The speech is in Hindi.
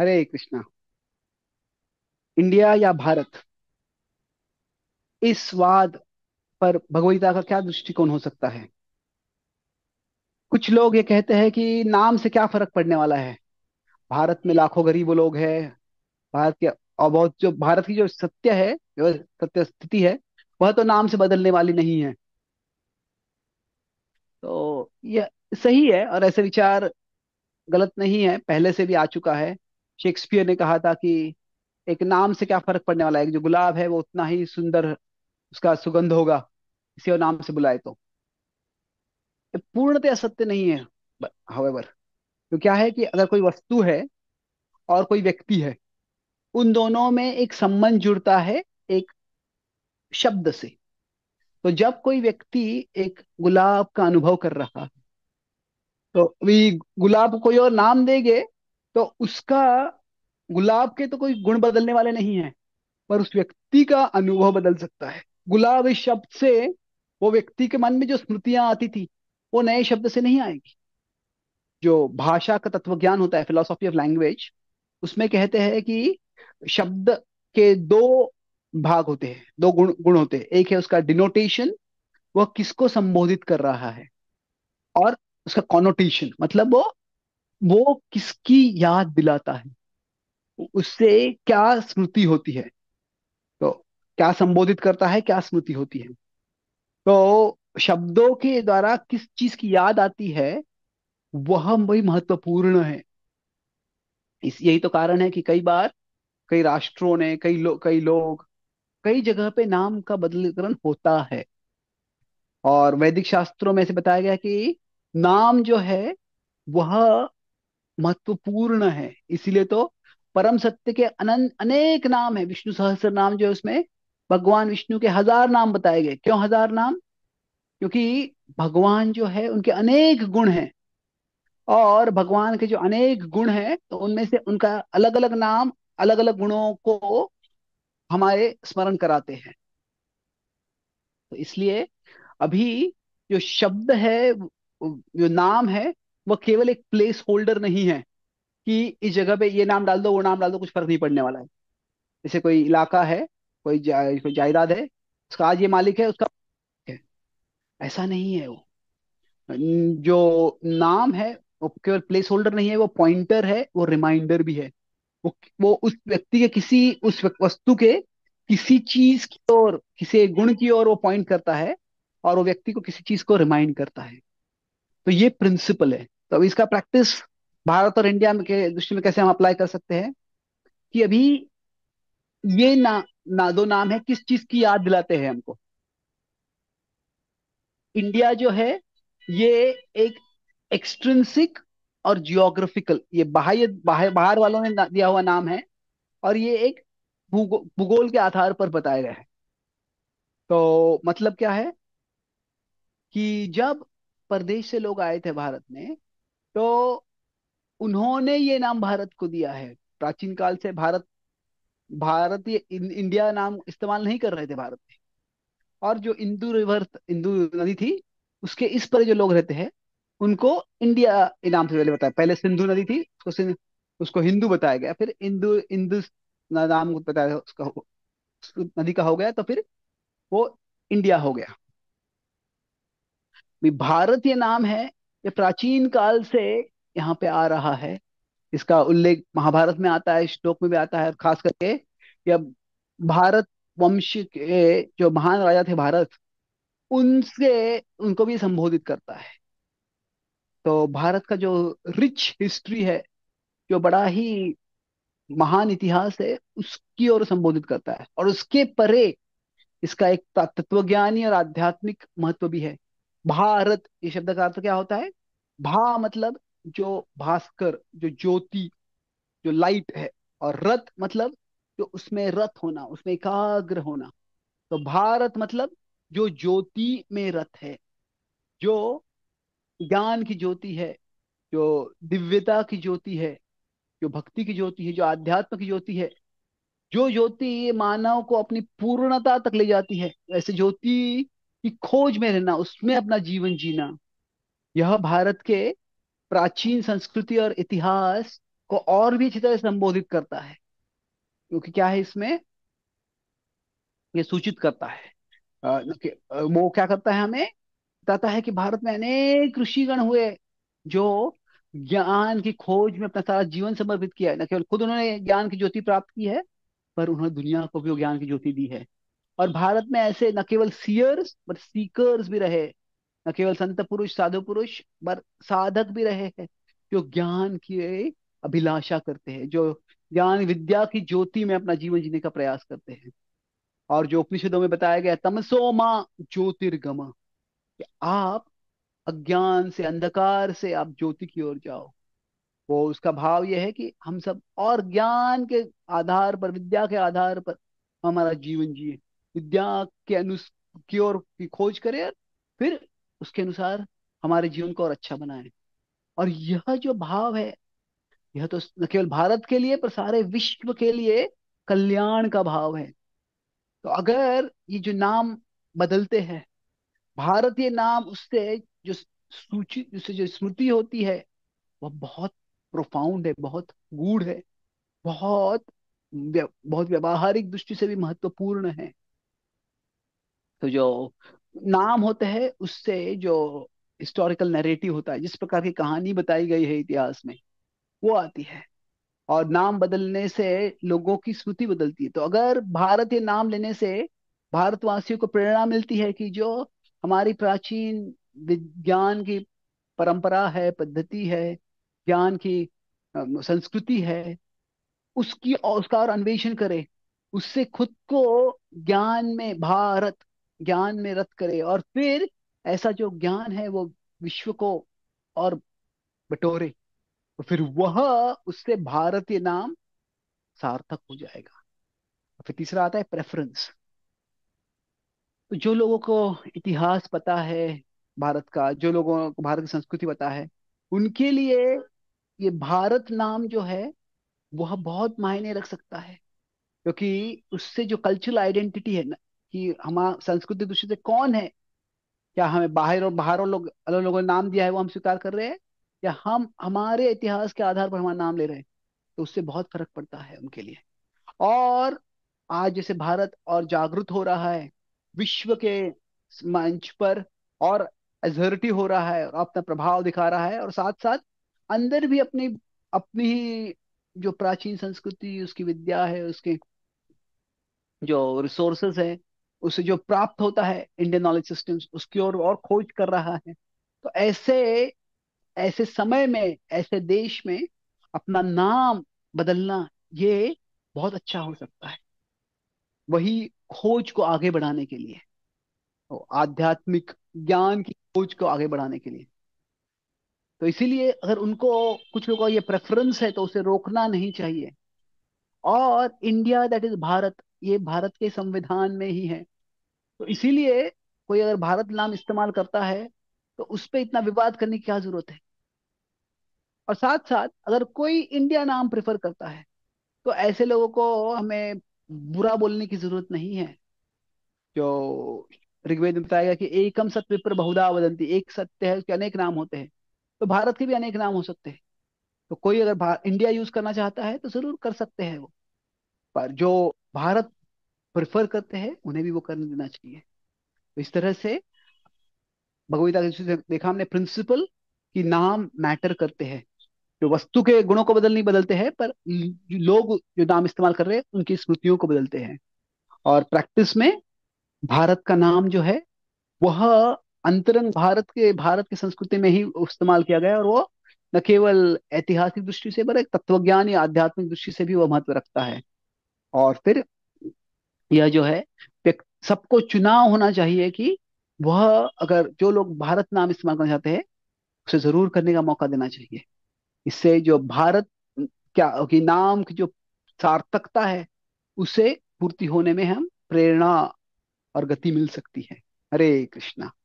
हरे कृष्णा इंडिया या भारत इस वाद पर भगवदगीता का क्या दृष्टिकोण हो सकता है कुछ लोग ये कहते हैं कि नाम से क्या फर्क पड़ने वाला है भारत में लाखों गरीब लोग हैं भारत के और बहुत जो भारत की जो सत्य है जो सत्य स्थिति है वह तो नाम से बदलने वाली नहीं है तो यह सही है और ऐसे विचार गलत नहीं है पहले से भी आ चुका है शेक्सपियर ने कहा था कि एक नाम से क्या फर्क पड़ने वाला है जो गुलाब है वो उतना ही सुंदर उसका सुगंध होगा इसी नाम से बुलाए तो पूर्णतः सत्य नहीं है हावेवर तो क्या है कि अगर कोई वस्तु है और कोई व्यक्ति है उन दोनों में एक संबंध जुड़ता है एक शब्द से तो जब कोई व्यक्ति एक गुलाब का अनुभव कर रहा है तो अभी गुलाब कोई और नाम देंगे तो उसका गुलाब के तो कोई गुण बदलने वाले नहीं है पर उस व्यक्ति का अनुभव बदल सकता है गुलाब इस शब्द से वो व्यक्ति के मन में जो स्मृतियां आती थी वो नए शब्द से नहीं आएगी जो भाषा का तत्व ज्ञान होता है फिलोसॉफी ऑफ लैंग्वेज उसमें कहते हैं कि शब्द के दो भाग होते हैं दो गुण गुण होते हैं एक है उसका डिनोटेशन वह किसको संबोधित कर रहा है और उसका कॉनोटेशन मतलब वो वो किसकी याद दिलाता है उससे क्या स्मृति होती है तो क्या संबोधित करता है क्या स्मृति होती है तो शब्दों के द्वारा किस चीज की याद आती है वह भी महत्वपूर्ण है इस यही तो कारण है कि कई बार कई राष्ट्रों ने कई लोग कई लोग कई जगह पे नाम का बदलीकरण होता है और वैदिक शास्त्रों में ऐसे बताया गया कि नाम जो है वह महत्वपूर्ण है इसीलिए तो परम सत्य के अनंत अनेक नाम है विष्णु सहस्र नाम जो है उसमें भगवान विष्णु के हजार नाम बताए गए क्यों हजार नाम क्योंकि भगवान जो है उनके अनेक गुण हैं और भगवान के जो अनेक गुण हैं तो उनमें से उनका अलग अलग नाम अलग अलग गुणों को हमारे स्मरण कराते हैं तो इसलिए अभी जो शब्द है जो नाम है वह केवल एक प्लेस होल्डर नहीं है कि इस जगह पे ये नाम डाल दो वो नाम डाल दो कुछ फर्क नहीं पड़ने वाला है जैसे कोई इलाका है कोई जायदाद है उसका आज ये मालिक है उसका है ऐसा नहीं है वो जो नाम है वो केवल प्लेस होल्डर नहीं है वो पॉइंटर है वो रिमाइंडर भी है वो वो उस व्यक्ति के किसी उस वस्तु के किसी चीज की ओर किसी गुण की ओर वो पॉइंट करता है और वो व्यक्ति को किसी चीज को रिमाइंड करता है तो ये प्रिंसिपल है तो इसका प्रैक्टिस भारत और इंडिया के दृष्टि में कैसे हम अप्लाई कर सकते हैं कि अभी ये ना, ना दो नाम है किस चीज की याद दिलाते हैं हमको इंडिया जो है ये एक एक्सट्रेंसिक और जियोग्राफिकल ये बाह्य बाहर बाहर वालों ने दिया हुआ नाम है और ये एक भूगो, भूगोल के आधार पर बताया गया है तो मतलब क्या है कि जब प्रदेश से लोग आए थे भारत में तो उन्होंने ये नाम भारत को दिया है प्राचीन काल से भारत भारतीय इंडिया नाम इस्तेमाल नहीं कर रहे थे भारत में और जो इंदू रिवर इंदू नदी थी उसके इस पर जो लोग रहते हैं उनको इंडिया नाम से पहले बताया पहले सिंधु नदी थी उसको उसको हिंदू बताया गया फिर इंदू इंदू नाम बताया उसका नदी का हो गया तो फिर वो इंडिया हो गया भारतीय नाम है ये प्राचीन काल से यहाँ पे आ रहा है इसका उल्लेख महाभारत में आता है श्लोक में भी आता है खास करके यह भारत वंश के जो महान राजा थे भारत उनसे उनको भी संबोधित करता है तो भारत का जो रिच हिस्ट्री है जो बड़ा ही महान इतिहास है उसकी ओर संबोधित करता है और उसके परे इसका एक तत्वज्ञानी और आध्यात्मिक महत्व भी है भारत ये शब्द का अर्थ क्या होता है भा मतलब जो भास्कर जो ज्योति जो लाइट है और रथ मतलब जो उसमें रथ होना उसमें एकाग्र होना तो भारत मतलब जो ज्योति में रथ है जो ज्ञान की ज्योति है जो दिव्यता की ज्योति है जो भक्ति की ज्योति है जो आध्यात्म की ज्योति है जो ज्योति मानव को अपनी पूर्णता तक ले जाती है ऐसे ज्योति की खोज में रहना उसमें अपना जीवन जीना यह भारत के प्राचीन संस्कृति और इतिहास को और भी अच्छी तरह संबोधित करता है क्योंकि क्या है इसमें ये सूचित करता है वो क्या करता है हमें बताता है कि भारत में अनेक ऋषिगण हुए जो ज्ञान की खोज में अपना सारा जीवन समर्पित किया है न केवल खुद उन्होंने ज्ञान की ज्योति प्राप्त की है पर उन्होंने दुनिया को भी ज्ञान की ज्योति दी है और भारत में ऐसे न केवल सियर्स पर सीकर्स भी रहे न केवल संत पुरुष साधु पुरुष पर साधक भी रहे हैं जो ज्ञान की अभिलाषा करते हैं जो ज्ञान विद्या की ज्योति में अपना जीवन जीने का प्रयास करते हैं और जो उपनिषदों में बताया गया तमसो माँ ज्योतिर्गम आप अज्ञान से अंधकार से आप ज्योति की ओर जाओ वो उसका भाव यह है कि हम सब और ज्ञान के आधार पर विद्या के आधार पर हमारा जीवन जिए विद्या के अनुस की ओर की खोज करें फिर उसके अनुसार हमारे जीवन को और अच्छा बनाए और यह जो भाव है यह तो न केवल भारत के लिए पर सारे विश्व के लिए कल्याण का भाव है तो अगर ये जो नाम बदलते हैं भारतीय नाम उससे जो सूची उससे जो स्मृति होती है वह बहुत प्रोफाउंड है बहुत गूढ़ है बहुत बहुत व्यवहारिक दृष्टि से भी महत्वपूर्ण है तो जो नाम होते हैं उससे जो हिस्टोरिकल नैरेटिव होता है जिस प्रकार की कहानी बताई गई है इतिहास में वो आती है और नाम बदलने से लोगों की स्मृति बदलती है तो अगर भारत ये नाम लेने से भारतवासियों को प्रेरणा मिलती है कि जो हमारी प्राचीन विज्ञान की परंपरा है पद्धति है ज्ञान की संस्कृति है उसकी उसका और अन्वेषण करे उससे खुद को ज्ञान में भारत ज्ञान में रत करे और फिर ऐसा जो ज्ञान है वो विश्व को और बटोरे तो फिर वह उससे भारतीय नाम सार्थक हो जाएगा फिर तीसरा आता है प्रेफरेंस तो जो लोगों को इतिहास पता है भारत का जो लोगों को भारत की संस्कृति पता है उनके लिए ये भारत नाम जो है वह बहुत मायने रख सकता है क्योंकि उससे जो कल्चरल आइडेंटिटी है ना कि हमारा संस्कृति दूषित कौन है क्या हमें बाहर और बाहरों लोग अलग लोगों ने नाम दिया है वो हम स्वीकार कर रहे हैं या हम हमारे इतिहास के आधार पर हमारा नाम ले रहे हैं तो उससे बहुत फर्क पड़ता है उनके लिए और आज जैसे भारत और जागृत हो रहा है विश्व के मंच पर और एजर्टी हो रहा है और अपना प्रभाव दिखा रहा है और साथ साथ अंदर भी अपनी अपनी ही जो प्राचीन संस्कृति उसकी विद्या है उसके जो रिसोर्सेस है उसे जो प्राप्त होता है इंडियन नॉलेज सिस्टम्स उसकी ओर और, और खोज कर रहा है तो ऐसे ऐसे समय में ऐसे देश में अपना नाम बदलना ये बहुत अच्छा हो सकता है वही खोज को आगे बढ़ाने के लिए तो आध्यात्मिक ज्ञान की खोज को आगे बढ़ाने के लिए तो इसीलिए अगर उनको कुछ लोगों का ये प्रेफरेंस है तो उसे रोकना नहीं चाहिए और इंडिया दैट इज भारत ये भारत के संविधान में ही है तो इसीलिए कोई अगर भारत नाम इस्तेमाल करता है तो उस पर इतना विवाद करने की क्या जरूरत है और साथ साथ अगर कोई इंडिया नाम प्रेफर करता है तो ऐसे लोगों को हमें बुरा बोलने की जरूरत नहीं है जो ऋग्वेद में बताया कि एकम सत्य पर बहुधा वदंती एक सत्य है उसके अनेक नाम होते हैं तो भारत के भी अनेक नाम हो सकते हैं तो कोई अगर इंडिया यूज करना चाहता है तो जरूर कर सकते हैं वो पर जो भारत प्रेफर करते हैं उन्हें भी वो करने देना चाहिए तो इस तरह से भगवीता देखा हमने प्रिंसिपल की नाम मैटर करते हैं जो वस्तु के गुणों को बदल नहीं बदलते हैं पर लोग जो नाम इस्तेमाल कर रहे हैं उनकी स्मृतियों को बदलते हैं और प्रैक्टिस में भारत का नाम जो है वह अंतरंग भारत के भारत की संस्कृति में ही इस्तेमाल किया गया और वो न केवल ऐतिहासिक दृष्टि से बल्कि तत्वज्ञान या आध्यात्मिक दृष्टि से भी वह महत्व रखता है और फिर यह जो है सबको चुनाव होना चाहिए कि वह अगर जो लोग भारत नाम इस्तेमाल करना चाहते हैं उसे जरूर करने का मौका देना चाहिए इससे जो भारत क्या कि नाम की जो सार्थकता है उसे पूर्ति होने में हम प्रेरणा और गति मिल सकती है हरे कृष्णा